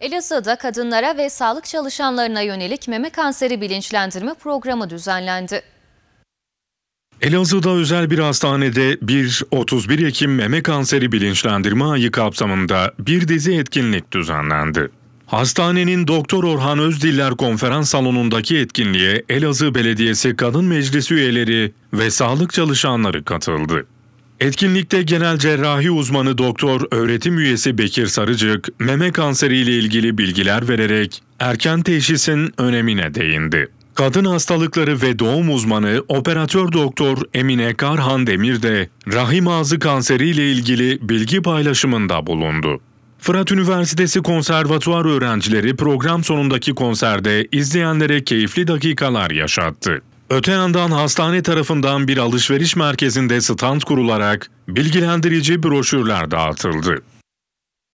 Elazığ'da kadınlara ve sağlık çalışanlarına yönelik meme kanseri bilinçlendirme programı düzenlendi. Elazığ'da özel bir hastanede 1-31 Ekim meme kanseri bilinçlendirme ayı kapsamında bir dizi etkinlik düzenlendi. Hastanenin Doktor Orhan Özdiller konferans salonundaki etkinliğe Elazığ Belediyesi Kadın Meclisi üyeleri ve sağlık çalışanları katıldı. Etkinlikte genel cerrahi uzmanı doktor öğretim üyesi Bekir Sarıcık, meme kanseri ile ilgili bilgiler vererek erken teşhisin önemine değindi. Kadın hastalıkları ve doğum uzmanı operatör doktor Emine Karhan Demir de rahim ağzı kanseri ile ilgili bilgi paylaşımında bulundu. Fırat Üniversitesi konservatuar öğrencileri program sonundaki konserde izleyenlere keyifli dakikalar yaşattı. Öte yandan hastane tarafından bir alışveriş merkezinde stand kurularak bilgilendirici broşürler dağıtıldı.